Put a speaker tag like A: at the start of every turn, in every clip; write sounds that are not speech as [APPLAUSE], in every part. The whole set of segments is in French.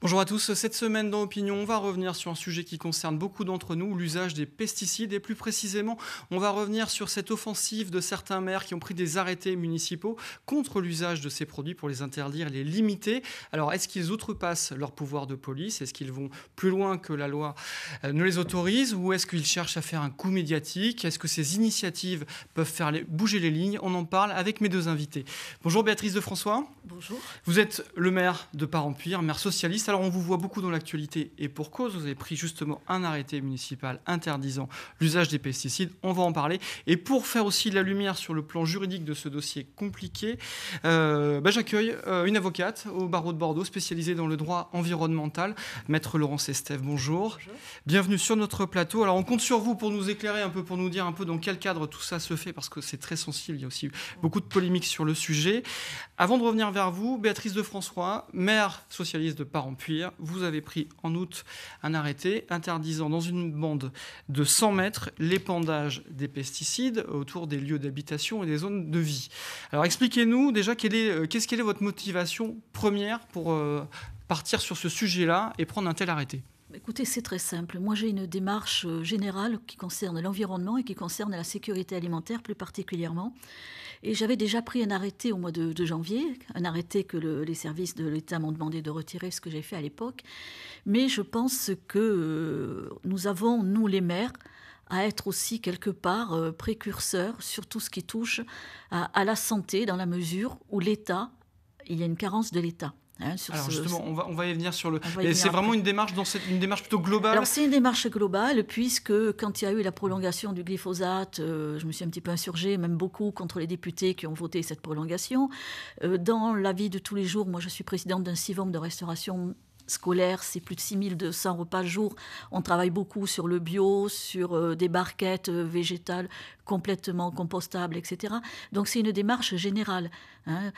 A: Bonjour à tous. Cette semaine dans Opinion, on va revenir sur un sujet qui concerne beaucoup d'entre nous, l'usage des pesticides. Et plus précisément, on va revenir sur cette offensive de certains maires qui ont pris des arrêtés municipaux contre l'usage de ces produits pour les interdire les limiter. Alors, est-ce qu'ils outrepassent leur pouvoir de police Est-ce qu'ils vont plus loin que la loi euh, ne les autorise Ou est-ce qu'ils cherchent à faire un coup médiatique Est-ce que ces initiatives peuvent faire bouger les lignes On en parle avec mes deux invités. Bonjour Béatrice de François. Bonjour. Vous êtes le maire de Parampuire, maire socialiste alors on vous voit beaucoup dans l'actualité et pour cause, vous avez pris justement un arrêté municipal interdisant l'usage des pesticides. On va en parler. Et pour faire aussi de la lumière sur le plan juridique de ce dossier compliqué, euh, bah, j'accueille euh, une avocate au barreau de Bordeaux spécialisée dans le droit environnemental, Maître Laurence Estève. Bonjour. bonjour. Bienvenue sur notre plateau. Alors on compte sur vous pour nous éclairer un peu, pour nous dire un peu dans quel cadre tout ça se fait parce que c'est très sensible. Il y a aussi beaucoup de polémiques sur le sujet. Avant de revenir vers vous, Béatrice de François, maire socialiste de Parampuire, vous avez pris en août un arrêté interdisant dans une bande de 100 mètres l'épandage des pesticides autour des lieux d'habitation et des zones de vie. Alors expliquez-nous déjà quelle est, euh, qu'est-ce, quelle est votre motivation première pour euh, partir sur ce sujet-là et prendre un tel arrêté
B: Écoutez, c'est très simple. Moi, j'ai une démarche euh, générale qui concerne l'environnement et qui concerne la sécurité alimentaire plus particulièrement. Et j'avais déjà pris un arrêté au mois de, janvier, un arrêté que les services de l'État m'ont demandé de retirer, ce que j'ai fait à l'époque. Mais je pense que euh, nous avons, nous les maires, à être aussi quelque part euh, précurseurs sur tout ce qui touche à la santé, dans la mesure où l'État, il y a une carence de l'État. Hein, Alors justement, on
A: va, on va, y venir sur le. C'est vraiment une démarche, dans cette, une démarche plutôt globale. Alors c'est
B: une démarche globale puisque quand il y a eu la prolongation du glyphosate, euh, je me suis un petit peu insurgée, même beaucoup contre les députés qui ont voté cette prolongation. Euh, dans la vie de tous les jours, moi je suis présidente d'un CIVOM de restauration scolaire, c'est plus de 6200 repas jour. On travaille beaucoup sur le bio, sur euh, des barquettes végétales complètement compostables, etc. Donc c'est une démarche générale. Hein.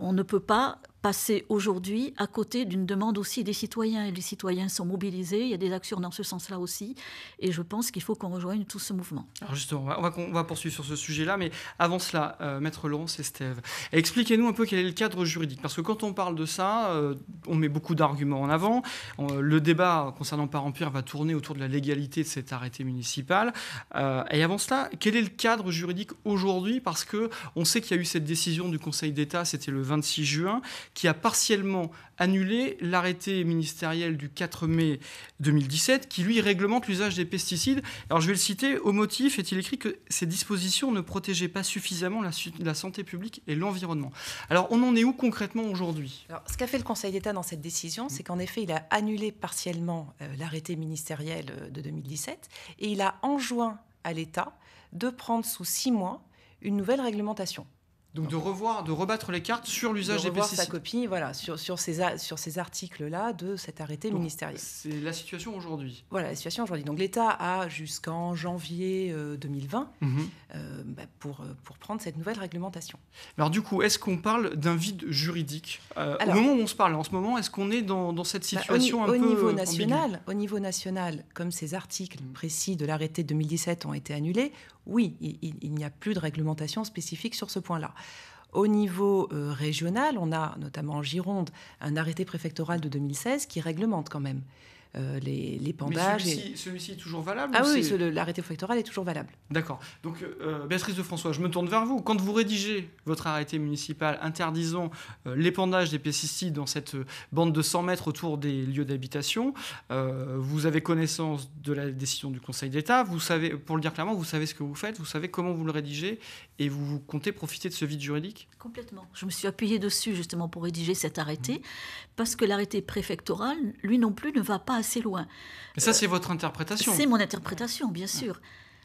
B: on ne peut pas passer aujourd'hui à côté d'une demande aussi des citoyens. Et les citoyens sont mobilisés, il y a des actions dans ce sens-là aussi. Et je pense qu'il faut qu'on rejoigne tout ce mouvement.
A: Alors justement, on va, on va poursuivre sur ce sujet-là, mais avant cela, euh, Maître Laurence steve expliquez-nous un peu quel est le cadre juridique. Parce que quand on parle de ça, euh, on met beaucoup d'arguments en avant. Euh, le débat concernant Père-Empire va tourner autour de la légalité de cet arrêté municipal. et avant cela, quel est le cadre juridique aujourd'hui Parce qu'on sait qu'il y a eu cette décision du Conseil d'État, c'était le 26 juin qui a partiellement annulé l'arrêté ministériel du 4 mai 2017 qui, lui, réglemente l'usage des pesticides. Alors, je vais le citer. Au motif, est-il écrit que ces dispositions ne protégeaient pas suffisamment la, santé publique et l'environnement. Alors, on en est où concrètement aujourd'hui ce
C: qu'a fait le Conseil d'État dans cette décision, c'est qu'en effet, il a annulé partiellement euh, l'arrêté ministériel euh, de 2017 et il a enjoint à l'État de prendre sous six mois
A: une nouvelle réglementation. Donc de revoir, de rebattre les cartes sur l'usage de des pesticides. sa
C: copie, voilà, sur, ces, articles-là de cet arrêté ministériel.
A: C'est la situation aujourd'hui.
C: Voilà, la situation aujourd'hui. Donc l'État a jusqu'en janvier 2020 euh, mhm. euh, bah, euh, pour, prendre cette nouvelle réglementation.
A: Alors du coup, est-ce qu'on parle d'un vide juridique Au moment où on se parle, en ce moment, est-ce qu'on est dans, cette bah, situation au, un niveau national,
C: Au niveau national, comme ces articles mhm. précis de l'arrêté 2017 ont été annulés, oui, il n'y a plus de réglementation spécifique sur ce point-là. Au niveau euh, régional, on a notamment en Gironde un arrêté préfectoral de 2016 qui réglemente quand même euh, les, pendages.
A: Celui-ci est toujours valable Ah oui,
C: l'arrêté préfectoral est toujours valable.
A: D'accord. Donc, euh, Béatrice de François, je me tourne vers vous. Quand vous rédigez votre arrêté municipal interdisant l'épandage des pesticides dans cette bande de 100 mètres autour des lieux d'habitation, vous avez connaissance de la décision du Conseil d'État. Vous savez, pour le dire clairement, vous savez ce que vous faites, vous savez comment vous le rédigez et vous comptez profiter de ce vide juridique
B: Complètement. Je me suis appuyée dessus justement pour rédiger cet arrêté, mmh. parce que l'arrêté préfectoral, lui non plus, ne va pas assez loin.
A: Mais ça, euh, c'est votre interprétation
B: C'est mon interprétation, bien sûr.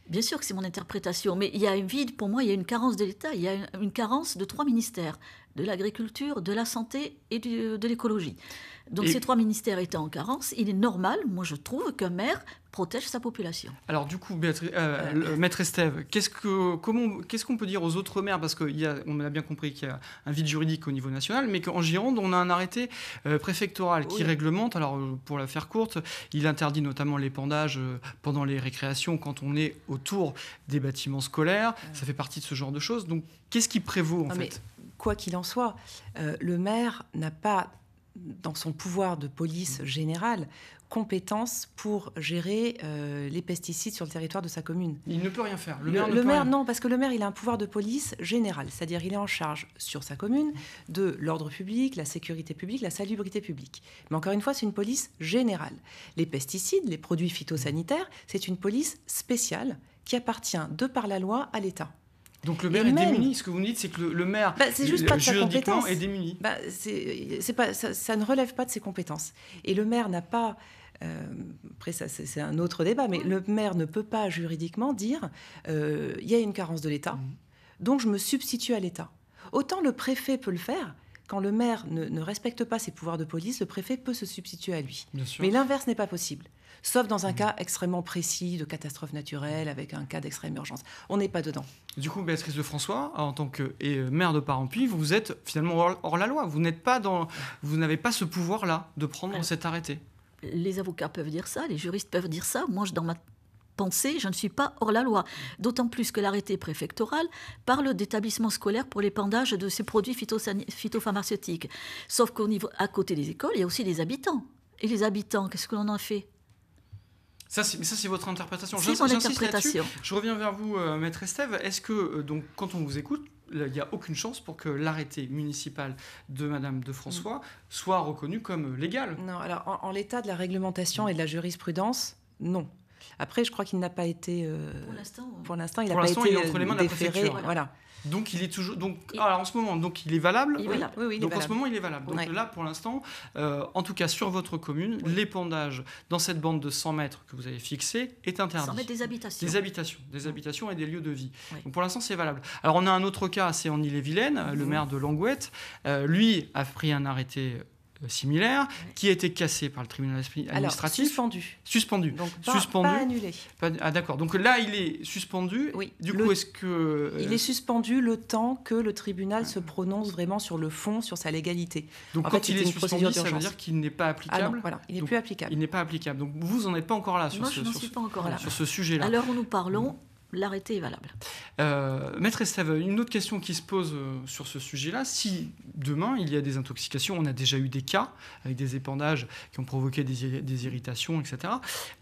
B: Bien sûr que c'est mon interprétation, mais il y a un vide, pour moi, il y a une carence de l'État, il y a une carence de trois ministères de l'agriculture, de la santé et de l'écologie. Donc ces trois ministères étaient en carence. Il est normal, moi je trouve, qu'un maire protège sa population.
A: Alors du coup, euh, euh, Maître Estève, qu'est-ce comment, quest qu'on peut dire aux autres maires Parce qu'on a, bien compris qu'il y a un vide juridique au niveau national, mais qu'en Gironde, on a un arrêté euh, préfectoral qui réglemente, alors pour la faire courte, il interdit notamment l'épandage pendant les récréations quand on est autour des bâtiments scolaires. Ça fait partie de ce genre de choses. Donc qu'est-ce qui prévaut en ah, fait Quoi qu'il en soit, euh, le maire n'a pas
C: dans son pouvoir de police mm. générale compétence pour gérer euh, les pesticides sur le territoire de sa commune. Il ne
A: peut rien faire. Le, maire,
C: non, parce que le maire, il a un pouvoir de police général, c'est-à-dire il est en charge sur sa commune de l'ordre public, la sécurité publique, la salubrité publique. Mais encore une fois, c'est une police générale. Les pesticides, les produits phytosanitaires, c'est une police spéciale qui appartient de par la loi à l'État. Donc le maire est démuni.
A: Ce que vous me dites, c'est que le, maire bah, c'est juste pas juridiquement sa est
C: démuni. Bah, c'est, pas, ça, ne relève pas de ses compétences. Et le maire n'a pas. Euh, après, ça, c'est, un autre débat, mais le maire ne peut pas juridiquement dire euh, il y a une carence de l'État, mhm. donc je me substitue à l'État. Autant le préfet peut le faire. Quand le maire ne, respecte pas ses pouvoirs de police, le préfet peut se substituer à lui. Mais l'inverse n'est pas possible sauf dans un mmh. cas extrêmement précis de catastrophe naturelle, avec un cas d'extrême urgence. On n'est pas dedans.
A: Du coup, Béatrice de François, en tant que et euh, maire de puis vous êtes finalement hors, la loi. Vous n'êtes pas dans, vous n'avez pas ce pouvoir-là de prendre cet arrêté.
B: Les avocats peuvent dire ça, les juristes peuvent dire ça. Moi, je, dans ma pensée, je ne suis pas hors la loi. D'autant plus que l'arrêté préfectoral parle d'établissements scolaires pour l'épandage de ces produits phytopharmaceutiques. Sauf qu'à côté des écoles, il y a aussi des habitants. Et les habitants, qu'est-ce que l'on en fait
A: ça, c'est votre interprétation. Je reviens vers vous, euh, maître Estève. Est-ce que, euh, donc, quand on vous écoute, il n'y a aucune chance pour que l'arrêté municipal de Madame de François mm. soit reconnu comme légal Non,
C: alors en, l'état de la réglementation et de la jurisprudence, non. Après, je crois qu'il n'a pas été. Euh, pour l'instant. il n'a pas été est entre les mains euh, de la préfecture. Voilà.
A: Donc il est toujours donc alors en ce moment donc il est valable. valable. Oui, oui, il donc en ce moment il est valable. Donc là pour l'instant, euh, en tout cas sur votre commune, l'épandage dans cette bande de 100 mètres que vous avez fixée est interdit. des habitations. Des habitations, des habitations et des lieux de vie. Donc pour l'instant c'est valable. Alors on a un autre cas, c'est en Ille-et-Vilaine, le mmh. maire de Langouette, lui a pris un arrêté similaire, qui a été cassé par le tribunal administratif. suspendu. Suspendu. Donc, suspendu. annulé. ah, d'accord. Donc là, il est suspendu. Oui. Du coup, est-ce que. Euh, il est
C: suspendu le temps que le tribunal ah. se prononce vraiment sur le fond, sur sa légalité. Donc quand il est
A: suspendu, ça veut dire qu'il n'est pas ah applicable. voilà, il n'est plus applicable. Il n'est pas applicable. Donc vous n'en êtes pas encore là sur ce, pas ce sujet-là. Alors,
B: nous parlons, l'arrêté est valable.
A: Euh, Maître Estève, une autre question qui se pose euh, sur ce sujet-là, si demain il y a des intoxications, on a déjà eu des cas avec des épandages qui ont provoqué des, irritations, etc.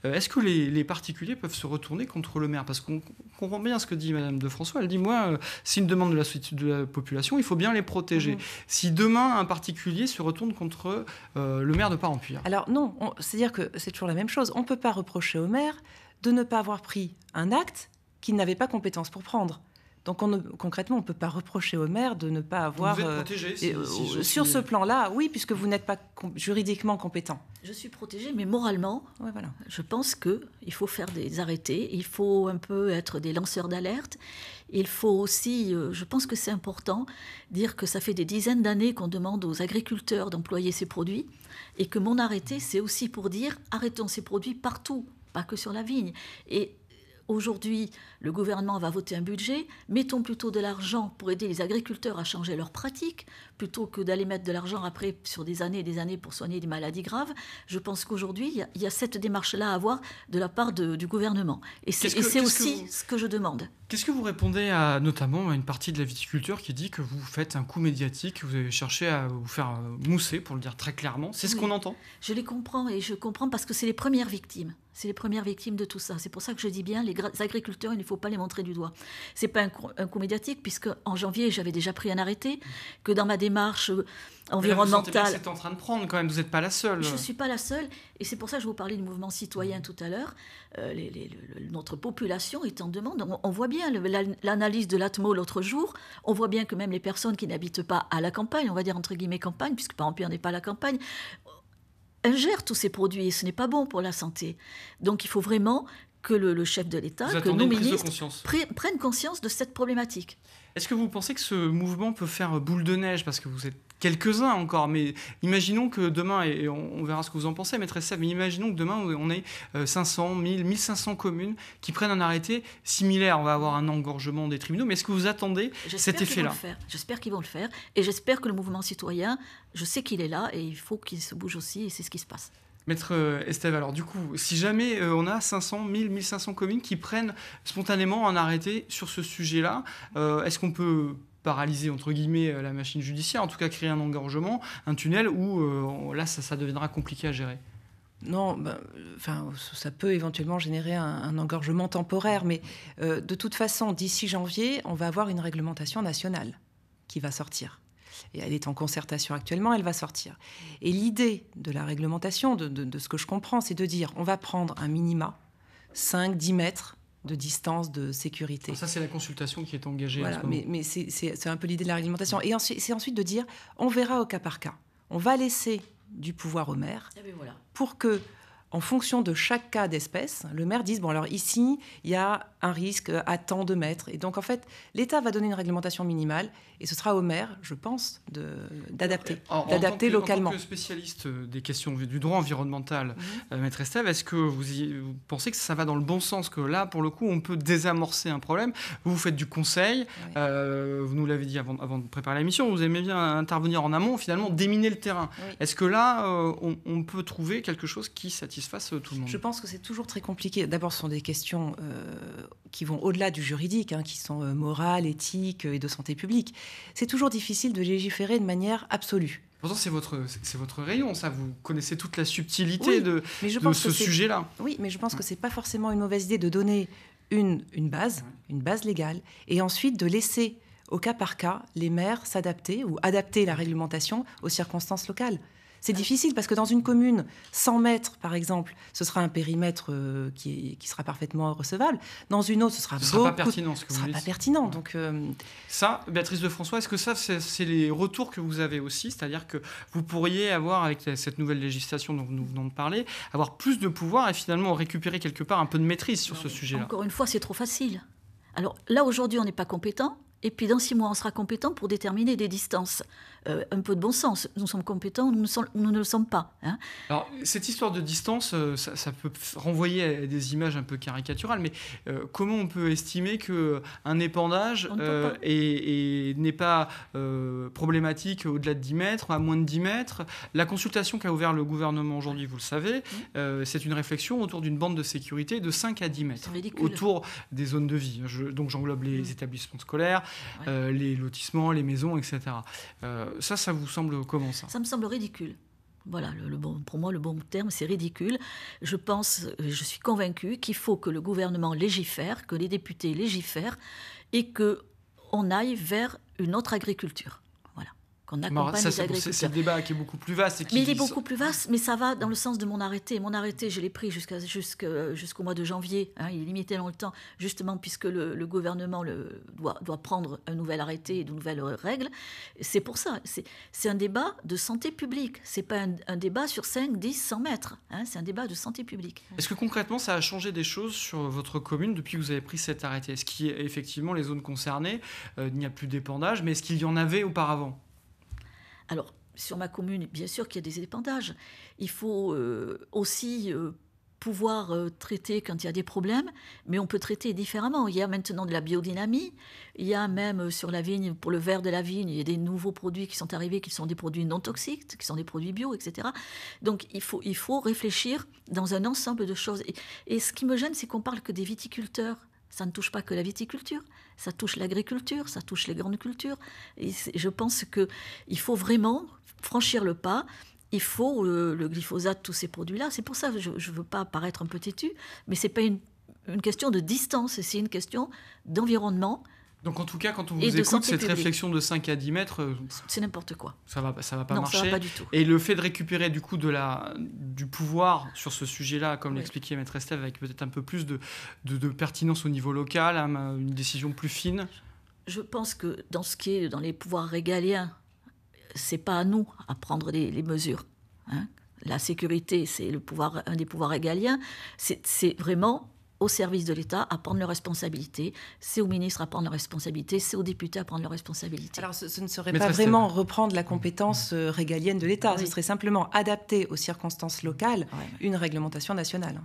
A: Euh, est-ce que les, particuliers peuvent se retourner contre le maire Parce qu'on comprend bien ce que dit Madame de François, elle dit, moi, s'il une demande de la, de la population, il faut bien les protéger. Mhm. Si demain un particulier se retourne contre le maire de Parampuire
C: Alors non, c'est-à-dire que c'est toujours la même chose, on ne peut pas reprocher au maire de ne pas avoir pris un acte qui n'avait pas compétence pour prendre. Donc concrètement, on ne peut pas reprocher au maire de ne pas avoir... Vous êtes euh, euh, sur ce plan-là, oui, puisque vous n'êtes
B: pas juridiquement compétent. Je suis protégé, mais moralement, je pense qu'il faut faire des arrêtés, il faut un peu être des lanceurs d'alerte, il faut aussi, euh, je pense que c'est important, dire que ça fait des dizaines d'années qu'on demande aux agriculteurs d'employer ces produits, et que mon arrêté, c'est aussi pour dire arrêtons ces produits partout, pas que sur la vigne. Et Aujourd'hui, le gouvernement va voter un budget. Mettons plutôt de l'argent pour aider les agriculteurs à changer leurs pratiques, plutôt que d'aller mettre de l'argent après sur des années et des années pour soigner des maladies graves. Je pense qu'aujourd'hui, il, y, a cette démarche-là à avoir de la part du gouvernement. Et c'est aussi ce que je demande.
A: Qu'est-ce que vous répondez à notamment à une partie de la viticulture qui dit que vous faites un coup médiatique, que vous avez cherché à vous faire euh, mousser, pour le dire très clairement C'est ce qu'on entend
B: Je les comprends et je comprends parce que c'est les premières victimes. C'est les premières victimes de tout ça. C'est pour ça que je dis bien, les agriculteurs, il ne faut pas les montrer du doigt. Ce n'est pas un, coup, médiatique, puisque en janvier, j'avais déjà pris un arrêté, que dans ma démarche euh, environnementale... C'est en train de prendre quand
A: même, vous n'êtes pas la seule. Je ne suis
B: pas la seule, et c'est pour ça que je vous parlais du mouvement citoyen mmh. tout à l'heure. Euh, notre population est en demande. On, voit bien l'analyse de l'ATMO l'autre jour, on voit bien que même les personnes qui n'habitent pas à la campagne, on va dire entre guillemets campagne, puisque par exemple on n'est pas à la campagne, ingère tous ces produits et ce n'est pas bon pour la santé. Donc il faut vraiment que le, chef de l'État, que nos ministres prennent conscience de cette problématique.
A: Est-ce que vous pensez que ce mouvement peut faire boule de neige Parce que vous êtes quelques-uns encore, mais imaginons que demain, et on, verra ce que vous en pensez, maîtresse Sèvres, mais imaginons que demain, on ait 500, 1000, 1500 communes qui prennent un arrêté similaire. On va avoir un engorgement des tribunaux, mais est-ce que vous attendez cet effet-là
B: J'espère qu'ils vont le faire, et j'espère que le mouvement citoyen, je sais qu'il est là, et il faut qu'il se bouge aussi, et c'est ce qui se passe.
A: Maître euh, Estève, alors du coup, si jamais euh, on a 500, 1000, 1500 communes qui prennent spontanément un arrêté sur ce sujet-là, euh, est-ce qu'on peut paralyser entre guillemets la machine judiciaire, en tout cas créer un engorgement, un tunnel où là ça, deviendra compliqué à gérer
C: non, ben, ça peut éventuellement générer un, engorgement temporaire, mais de toute façon, d'ici janvier, on va avoir une réglementation nationale qui va sortir elle est en concertation actuellement, elle va sortir. Et l'idée de la réglementation, de, ce que je comprends, c'est de dire on va prendre un minima, 5-10 mètres de distance de sécurité. ça, c'est la consultation qui est engagée. Voilà, mais, c'est un peu l'idée de la réglementation. Et c'est ensuite de dire, on verra au cas par cas. On va laisser du pouvoir au maire ah ben pour que en fonction de chaque cas d'espèce, le maire dit bon alors ici il y a un risque à tant de mettre, et donc en fait l'État va donner une réglementation minimale et ce sera au maire, je pense, d'adapter, d'adapter localement. En tant que
A: spécialiste des questions du droit environnemental, mhm. euh, maître Estève, est-ce que vous, pensez que ça va dans le bon sens que là pour le coup on peut désamorcer un problème Vous faites du conseil, euh, vous nous l'avez dit avant, de préparer la mission, vous aimez bien intervenir en amont, finalement déminer le terrain. Est-ce que là euh, on, on, peut trouver quelque chose qui satisfait se fasse euh, tout le monde Je pense que c'est toujours très compliqué.
C: D'abord, ce sont des questions euh, qui vont au-delà du juridique, hein, qui sont euh, morales, éthiques et de santé publique. C'est toujours difficile de légiférer de manière absolue. Pourtant, c'est votre, c'est votre
A: rayon, ça. Vous connaissez toute la subtilité de, ce sujet-là.
C: Oui, mais je pense que mmh. c'est pas forcément une mauvaise idée de donner une, base, une base légale, et ensuite de laisser au cas par cas les maires s'adapter ou adapter la réglementation aux circonstances locales. C'est difficile parce que dans une commune, 100 mètres par exemple, ce sera un périmètre euh, qui, sera parfaitement recevable. Dans une autre, ce sera pas pertinent. Ce que sera pas pertinent. Donc euh,
A: ça, Béatrice de François, est-ce que ça, c'est les retours que vous avez aussi, c'est-à-dire que vous pourriez avoir avec cette nouvelle législation dont nous venons de parler, avoir plus de pouvoir et finalement récupérer quelque part un peu de maîtrise sur ce sujet-là. Encore
B: une fois, c'est trop facile. Alors là, aujourd'hui, on n'est pas compétent. Et puis dans six mois, on sera compétent pour déterminer des distances. Euh, un peu de bon sens. Nous sommes compétents, nous, ne, nous ne le sommes pas. Hein.
A: Alors, cette histoire de distance, euh, ça, peut renvoyer à des images un peu caricaturales, mais euh, comment on peut estimer qu'un épandage et, n'est pas problématique au-delà de 10 mètres, à moins de 10 mètres La consultation qu'a ouvert le gouvernement aujourd'hui, vous le savez, c'est une réflexion autour d'une bande de sécurité de 5 à 10 mètres, autour des zones de vie. donc, j'englobe les mmh. établissements scolaires, les lotissements, les maisons, etc ça, ça vous semble comment ça
B: Ça me semble ridicule. Voilà, le, bon, pour moi, le bon terme, c'est ridicule. Je pense, euh, je suis convaincue qu'il faut que le gouvernement légifère, que les députés légifèrent et que on aille vers une autre agriculture ça, C'est un
A: débat qui est beaucoup plus vaste. Mais il est beaucoup
B: plus vaste, mais ça va dans le sens de mon arrêté. Mon arrêté, je l'ai pris jusqu'au mois de janvier. Hein, il est limité dans le temps, justement, puisque le, gouvernement le, doit, prendre un nouvel arrêté et de nouvelles règles. C'est pour ça. C'est un débat de santé publique. C'est pas un, débat sur 5, 10, 100 mètres. Hein, c'est un débat de santé publique.
A: Est-ce que concrètement, ça a changé des choses sur votre commune depuis que vous avez pris cet arrêté Est-ce qu'effectivement, les zones concernées, euh, il n'y a plus d'épandage, mais est-ce qu'il y en avait
B: auparavant alors, sur ma commune, bien sûr qu'il y a des épandages. Il faut euh, aussi euh, pouvoir euh, traiter quand il y a des problèmes, mais on peut traiter différemment. Il y a maintenant de la biodynamie, il y a même sur la vigne, pour le verre de la vigne, il y a des nouveaux produits qui sont arrivés, qui sont des produits non toxiques, qui sont des produits bio, etc. Donc il faut, réfléchir dans un ensemble de choses. Et, et ce qui me gêne, c'est qu'on parle que des viticulteurs. Ça ne touche pas que la viticulture, ça touche l'agriculture, ça touche les grandes cultures. Et je pense qu'il faut vraiment franchir le pas. Il faut euh, le, glyphosate, tous ces produits-là. C'est pour ça que je ne veux pas paraître un peu têtu, mais ce n'est pas une, question de distance, c'est une question d'environnement donc en tout cas, quand on vous écoute, cette réflexion
A: de 5 à 10 mètres, euh,
B: c'est n'importe quoi. Ça va, ça va pas non, marcher. Ça va pas du tout.
A: Et le fait de récupérer du coup de la, du pouvoir sur ce sujet-là, comme l'expliquait Maître Estève, avec peut-être un peu plus de, de, pertinence au niveau local, hein, une décision plus fine.
B: Je pense que dans ce qui est dans les pouvoirs régaliens, c'est pas à nous à prendre les, mesures. Hein. La sécurité, c'est le pouvoir, un des pouvoirs régaliens. C'est vraiment au service de l'État à prendre leurs responsabilités. C'est aux ministres à prendre leurs responsabilités, c'est aux députés à prendre leurs responsabilités. Alors ce, ne serait pas vraiment reprendre la compétence mm. euh, régalienne de l'État, ce serait simplement
C: adapter aux circonstances locales une réglementation nationale.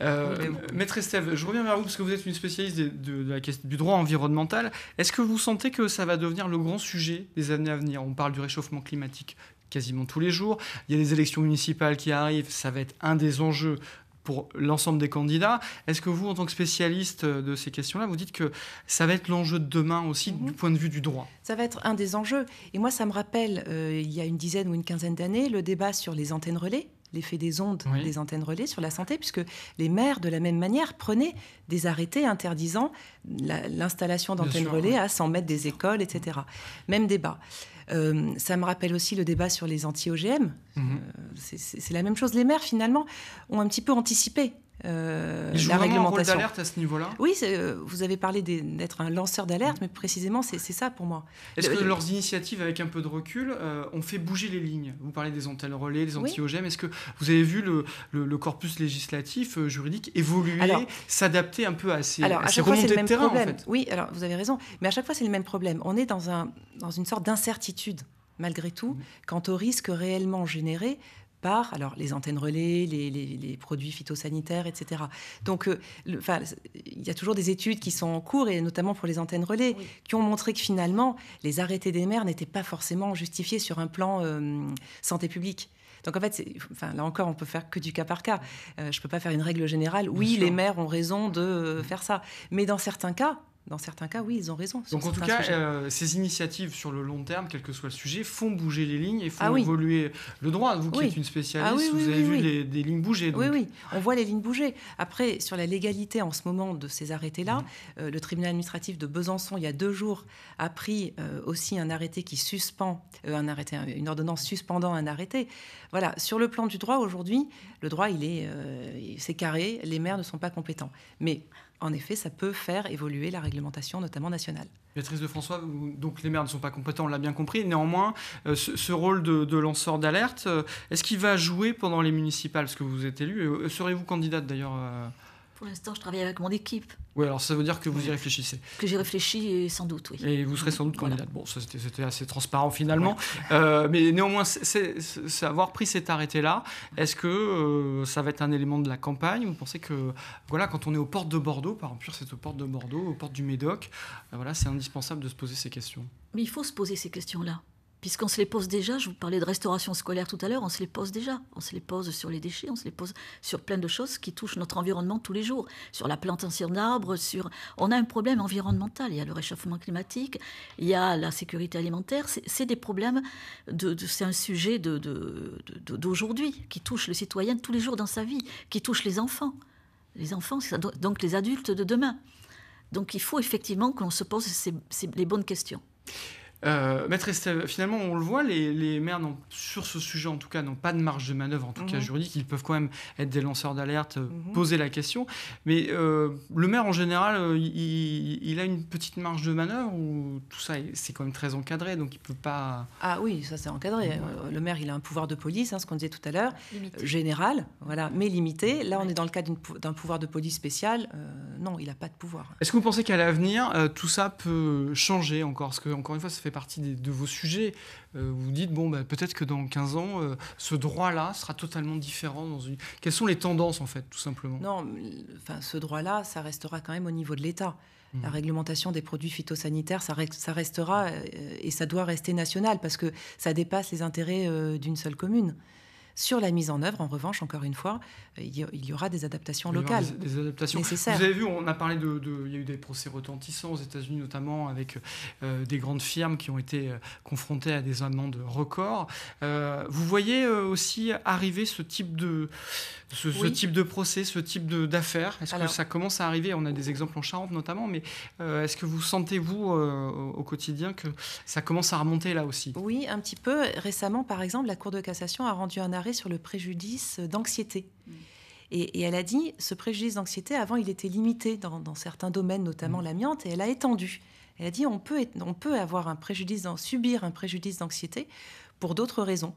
A: Euh, Maître Estève, je reviens vers vous parce que vous êtes une spécialiste de, la question du droit environnemental. Est-ce que vous sentez que ça va devenir le grand sujet des années à venir On parle du réchauffement climatique quasiment tous les jours. Il y a des élections municipales qui arrivent, ça va être un des enjeux pour l'ensemble des candidats. Est-ce que vous, en tant que spécialiste de ces questions-là, vous dites que ça va être l'enjeu de demain aussi mhm. du point de vue du droit
C: Ça va être un des enjeux. Et moi, ça me rappelle, euh, il y a une dizaine ou une quinzaine d'années, le débat sur les antennes relais l'effet des ondes des antennes relais sur la santé, puisque les maires, de la même manière, prenaient des arrêtés interdisant l'installation d'antennes relais à 100 mètres des écoles, etc. Même débat. Euh, ça me rappelle aussi le débat sur les anti-OGM. Mhm. Euh, c'est la même chose. Les maires, finalement, ont un petit peu anticipé euh, la réglementation. d'alerte à ce niveau-là. Oui, euh, vous avez parlé d'être un lanceur d'alerte, mais précisément c'est ça pour moi.
A: Est-ce que leurs initiatives, avec un peu de recul, euh, ont fait bouger les lignes Vous parlez des antennes relais, des anti-OGM. Est-ce que vous avez vu le, corpus législatif euh, juridique évoluer, s'adapter un peu à ces, remontées de terrain
C: Oui, alors vous avez raison, mais à chaque fois c'est le même problème. On est dans un dans une sorte d'incertitude malgré tout, mmh. quant aux risques réellement générés alors, les antennes relais, les, produits phytosanitaires, etc. Donc, euh, il y a toujours des études qui sont en cours, et notamment pour les antennes relais, qui ont montré que finalement, les arrêtés des maires n'étaient pas forcément justifiés sur un plan santé publique. Donc en fait, enfin, là encore, on peut faire que du cas par cas. Euh, je ne peux pas faire une règle générale. Oui, les maires ont raison de euh, faire ça. Mais dans certains cas, dans certains cas, oui, ils ont raison. Donc en tout cas, euh,
A: ces initiatives sur le long terme, quel que soit le sujet, font bouger les lignes et font ah évoluer le droit. Vous qui êtes une spécialiste, ah vous avez vu les, des lignes bouger. Oui, oui,
C: on voit les lignes bouger. Après, sur la légalité en ce moment de ces arrêtés-là, mmh. euh, le tribunal administratif de Besançon, il y a deux jours, a pris euh, aussi un arrêté qui suspend, un arrêté, une ordonnance suspendant un arrêté. Voilà, sur le plan du droit, aujourd'hui, le droit, il est, c'est carré, les maires ne sont pas compétents. Mais en effet, ça peut faire évoluer la réglementation, notamment nationale.
A: Béatrice de François, donc les maires ne sont pas compétents, on l'a bien compris. Néanmoins, euh, ce, rôle de, lanceur d'alerte, euh, est-ce qu'il va jouer pendant les municipales Parce que vous êtes élue, euh, serez-vous candidate d'ailleurs
B: pour l'instant, je travaille avec mon équipe.
A: Oui, alors ça veut dire que vous y réfléchissez.
B: Que j'y réfléchis, sans doute, oui. Et
A: vous serez sans doute candidate. Bon, c'était assez transparent finalement. Euh, mais néanmoins, c'est avoir pris cet arrêté-là, est-ce que euh, ça va être un élément de la campagne Vous pensez que, voilà, quand on est aux portes de Bordeaux, par exemple, c'est aux portes de Bordeaux, aux portes du Médoc, euh, voilà, c'est indispensable de se poser ces questions
B: Mais il faut se poser ces questions-là puisqu'on se les pose déjà, je vous parlais de restauration scolaire tout à l'heure, on se les pose déjà, on se les pose sur les déchets, on se les pose sur plein de choses qui touchent notre environnement tous les jours, sur la plantation d'arbres, sur... On a un problème environnemental, il y a le réchauffement climatique, il y a la sécurité alimentaire, c'est des problèmes, de, c'est un sujet d'aujourd'hui, de, qui touche le citoyen tous les jours dans sa vie, qui touche les enfants, les enfants, donc les adultes de demain. Donc il faut effectivement qu'on se pose les bonnes questions.
A: Euh, Maître finalement, on le voit, les, maires, sur ce sujet en tout cas, n'ont pas de marge de manœuvre, en tout cas mhm. juridique. Ils peuvent quand même être des lanceurs d'alerte, euh, mhm. poser la question. Mais euh, le maire, en général, il, a une petite marge de manœuvre ou tout ça, c'est quand même très encadré, donc il peut pas.
C: Ah oui, ça c'est encadré. Le maire, il a un pouvoir de police, hein, ce qu'on disait tout à l'heure, général, voilà, mais limité. Là, on est dans le cas d'un pouvoir de police spécial. non, il n'a pas de pouvoir.
A: Est-ce que vous pensez qu'à l'avenir, tout ça peut changer encore Parce que, encore une fois, ça fait partie de vos sujets. Euh, vous dites, bon, ben peut-être que dans 15 ans, euh, ce droit-là sera totalement différent. Dans une... Quelles sont les tendances, en fait, tout simplement
C: Non, enfin, ce droit-là, ça restera quand même au niveau de l'État. Mmh. La réglementation des produits phytosanitaires, ça, restera euh, et ça doit rester national parce que ça dépasse les intérêts d'une seule commune. Sur la mise en œuvre, en revanche, encore une fois, euh, il y, aura des adaptations locales. Des, adaptations nécessaires. Vous avez
A: vu, on a parlé de, Il y a eu des procès retentissants aux États-Unis, notamment avec euh, des grandes firmes qui ont été euh, confrontées à des amendes records. vous voyez aussi arriver ce type de, ce, type de procès, ce type d'affaires Est-ce que ça commence à arriver On a des exemples en Charente notamment, mais est-ce que vous sentez, vous, au quotidien, que ça commence à remonter là aussi
C: Oui, un petit peu. Récemment, par exemple, la Cour de cassation a rendu un arrêt sur le préjudice d'anxiété. Mmh. Et, elle a dit, ce préjudice d'anxiété, avant, il était limité dans, certains domaines, notamment mmh. l'amiante, et elle a étendu. Elle a dit, on peut, être, on peut avoir un préjudice, subir un préjudice d'anxiété pour d'autres raisons.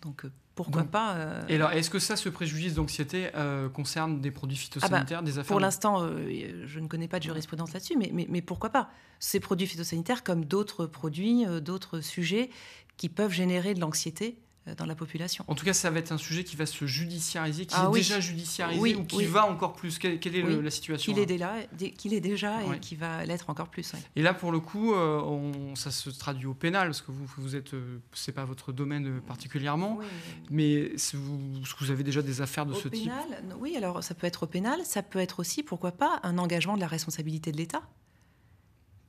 C: Donc euh, pourquoi
A: pas. Euh, et alors, est-ce que ça, ce préjudice d'anxiété, euh, concerne des produits ah bah, phytosanitaires, des affaires Pour
C: l'instant, je ne connais pas de jurisprudence là-dessus, mais, mais, pourquoi pas Ces produits phytosanitaires, comme d'autres produits, d'autres sujets qui peuvent générer de l'anxiété, euh, dans la population.
A: En tout cas, ça va être un sujet qui va se judiciariser, qui ah est déjà judiciarisé ou qui va encore plus. Quelle, est la situation Qu'il est,
C: hein est déjà et qui va l'être encore plus.
A: Et là, pour le coup, euh, ça se traduit au pénal, parce que vous, vous êtes, euh, c'est pas votre domaine particulièrement, mais vous, vous, avez déjà des affaires de ce pénal,
C: type. Oui, alors ça peut être au pénal, ça peut être aussi, pourquoi pas, un engagement de la responsabilité de l'État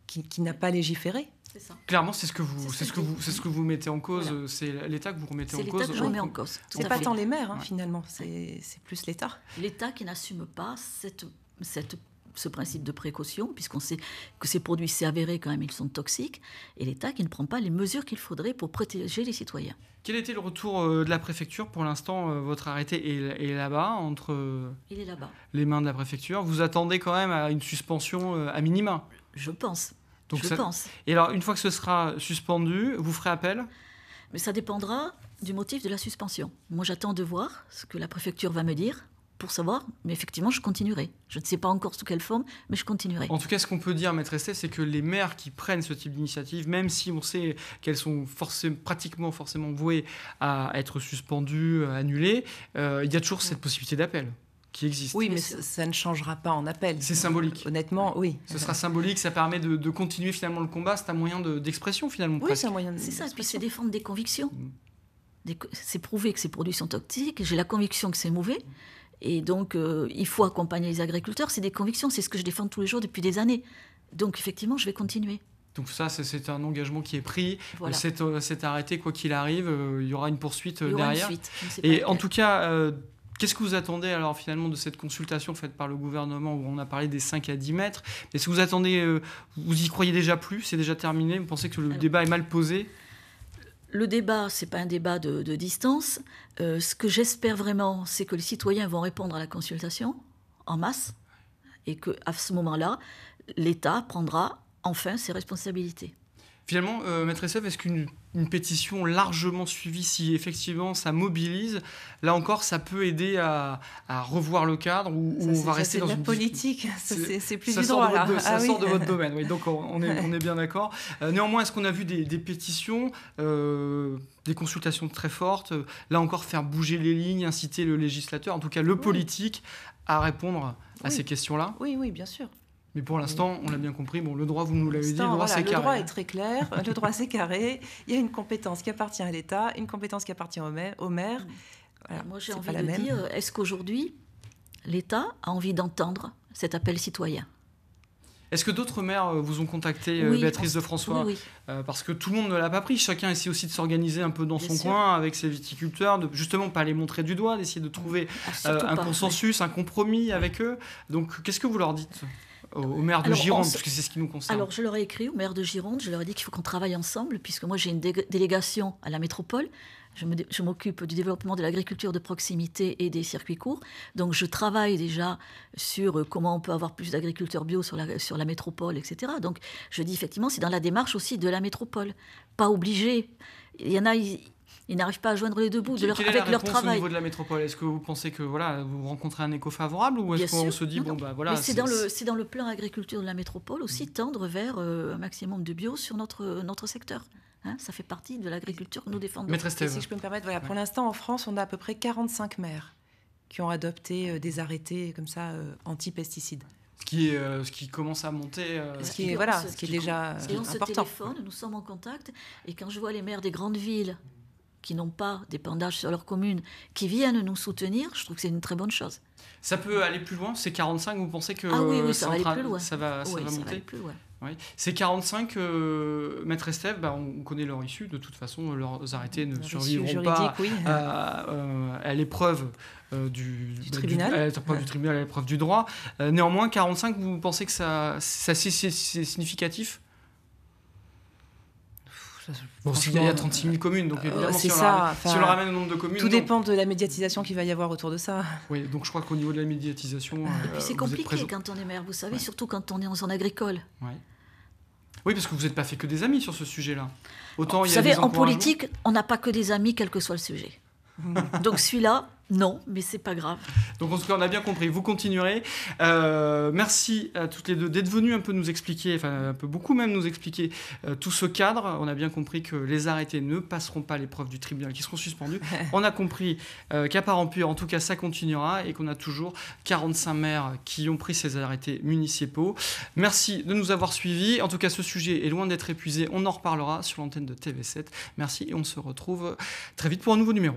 C: qui, n'a pas légiféré.
B: Ça.
A: Clairement, c'est ce que vous, c'est ce, que vous, c'est ce que vous mettez en cause. C'est l'État que vous remettez en cause. C'est l'État que en cause. C'est pas tant les maires hein, finalement,
B: c'est plus l'État. L'État qui n'assume pas cette, cette, ce principe de précaution, puisqu'on sait que ces produits s'est avéré quand même ils sont toxiques, et l'État qui ne prend pas les mesures qu'il faudrait pour protéger les citoyens.
A: Quel était le retour euh, de la préfecture pour l'instant euh, Votre arrêté est, là-bas, entre euh, Il est là les mains de la préfecture. Vous attendez quand même à une suspension à minima je pense. Donc je pense. Et alors,
B: une fois que ce sera suspendu, vous ferez appel Mais ça dépendra du motif de la suspension. Moi, j'attends de voir ce que la préfecture va me dire pour savoir, mais effectivement, je continuerai. Je ne sais pas encore sous quelle forme, mais je continuerai.
A: En tout cas, ce qu'on peut dire, Maître Estée, c'est que les maires qui prennent ce type d'initiative, même si on sait qu'elles sont forcément, pratiquement forcément vouées à être suspendues, euh, annulées, euh, il y a toujours cette possibilité d'appel qui existe. Oui, mais ça,
C: ne changera pas en appel. C'est symbolique. Honnêtement, oui.
A: Ce sera symbolique, ça permet de, continuer finalement le combat, c'est un
B: moyen d'expression finalement. Oui, c'est un moyen C'est ça, puis c'est défendre des convictions. Mm. C'est prouver que ces produits sont toxiques, j'ai la conviction que c'est mauvais. Et donc, euh, il faut accompagner les agriculteurs. C'est des convictions, c'est ce que je défends tous les jours depuis des années. Donc, effectivement, je vais continuer. Donc ça,
A: c'est un engagement qui est pris. Voilà. C'est euh, arrêté, quoi qu'il arrive, euh, il y aura une poursuite il y aura derrière. Une Et en tout cas, Qu'est-ce que vous attendez alors finalement de cette consultation faite par le gouvernement où on a parlé des 5 à 10 mètres Est-ce que vous attendez, euh, vous y croyez déjà plus C'est déjà terminé Vous pensez que le débat est mal posé
B: Le débat, c'est pas un débat de, distance. Euh, ce que j'espère vraiment, c'est que les citoyens vont répondre à la consultation en masse et que à ce moment-là, l'État prendra enfin ses responsabilités.
A: Finalement, euh, Maître Essev, est-ce qu'une pétition largement suivie, si effectivement ça mobilise, là encore, ça peut aider à, revoir le cadre ou, on va rester dans de la une
C: politique. C'est plus ça du droit ah ça sort de votre [LAUGHS] domaine. Oui, donc on est, on
A: est bien d'accord. Euh, néanmoins, est-ce qu'on a vu des, pétitions, euh, des consultations très fortes Là encore, faire bouger les lignes, inciter le législateur, en tout cas le politique, à répondre à ces questions-là.
C: Oui, oui, bien sûr.
A: Mais pour l'instant, on l'a bien compris. Bon, le droit, vous nous l'avez dit, le droit, c'est carré. Le droit est très
C: clair. [LAUGHS] le droit, c'est carré. Il y a une compétence qui appartient à l'État, une compétence qui appartient au maires. Mm.
B: Voilà, Moi, j'ai envie de dire, est-ce qu'aujourd'hui, l'État a envie d'entendre cet appel citoyen
A: est-ce que d'autres maires euh, vous ont contacté, euh, Béatrice de François oui, oui. Euh, parce que tout le monde ne l'a pas pris. Chacun essaie aussi de s'organiser un peu dans son coin avec ses viticulteurs, de justement pas les montrer du doigt, d'essayer de mm. trouver ah, un consensus, un compromis avec eux. Donc qu'est-ce que vous leur dites au, maire de Gironde, puisque c'est ce qui nous concerne. Alors,
B: je leur ai écrit au maire de Gironde, je leur ai dit qu'il faut qu'on travaille ensemble, puisque moi j'ai une délégation à la métropole. Je m'occupe du développement de l'agriculture de proximité et des circuits courts. Donc, je travaille déjà sur euh, comment on peut avoir plus d'agriculteurs bio sur la, sur la métropole, etc. Donc, je dis effectivement, c'est dans la démarche aussi de la métropole. Pas obligé. Il y en a, ils n'arrivent pas à joindre les deux bouts de leur, avec leur travail. Au niveau
A: de la métropole, est-ce que vous pensez que voilà, vous rencontrez un écho favorable ou est-ce qu'on se dit bon bah voilà. c'est dans le
B: dans le plan agriculture de la métropole aussi tendre vers euh, un maximum de bio sur notre notre secteur. Hein. ça fait partie de l'agriculture que nous défendons. Steve. si je peux me permettre, voilà, pour l'instant en
C: France, on a à peu près 45 maires qui ont adopté euh, des arrêtés comme ça euh, anti-pesticides.
A: Ce qui, est, ce qui commence à monter. ce qui est, voilà, ce, qui est déjà important. – on se téléphone,
B: nous sommes en contact, et quand je vois les maires des grandes villes qui n'ont pas d'épandage sur leur commune, qui viennent nous soutenir, je trouve que c'est une très bonne chose. Ça peut aller plus loin Ces 45,
A: vous pensez que... Ah oui, oui ça, va aller plus Ça va, oui, ça monter va
B: aller Ces 45, euh,
A: Maître Estève, bah, on connaît leur issue. De toute façon, leurs arrêtés ne survivront pas euh, à, l'épreuve euh, bah, du, tribunal. à l'épreuve du tribunal, à l'épreuve du droit. néanmoins, 45, vous pensez que ça, ça c'est significatif Bon, il y a 36 000 communes, donc euh, évidemment, si, on ça, le ramène, le au nombre de communes. Tout dépend
B: de la médiatisation qu'il va y avoir autour de ça.
A: Oui, donc je crois qu'au niveau de la médiatisation. Euh, c'est compliqué
B: quand on est maire, vous savez, surtout quand on est en zone agricole.
A: Oui, parce que vous n'êtes pas fait que des amis sur ce sujet-là. Autant Vous il y a savez, en politique,
B: on n'a pas que des amis, quel que soit le sujet.
A: [LAUGHS] Donc celui-là, non, mais c'est pas grave. Donc en tout cas, on a bien compris. Vous continuerez. Euh, merci à toutes les deux d'être venues un peu nous expliquer, enfin un peu beaucoup même nous expliquer euh, tout ce cadre. On a bien compris que les arrêtés ne passeront pas l'épreuve du tribunal, qui seront suspendus. [LAUGHS] on a compris euh, qu'à part en pire, en tout cas, ça continuera et qu'on a toujours 45 maires qui ont pris ces arrêtés municipaux. Merci de nous avoir suivis. En tout cas, ce sujet est loin d'être épuisé. On en reparlera sur l'antenne de TV7. Merci et on se retrouve très vite pour un nouveau numéro.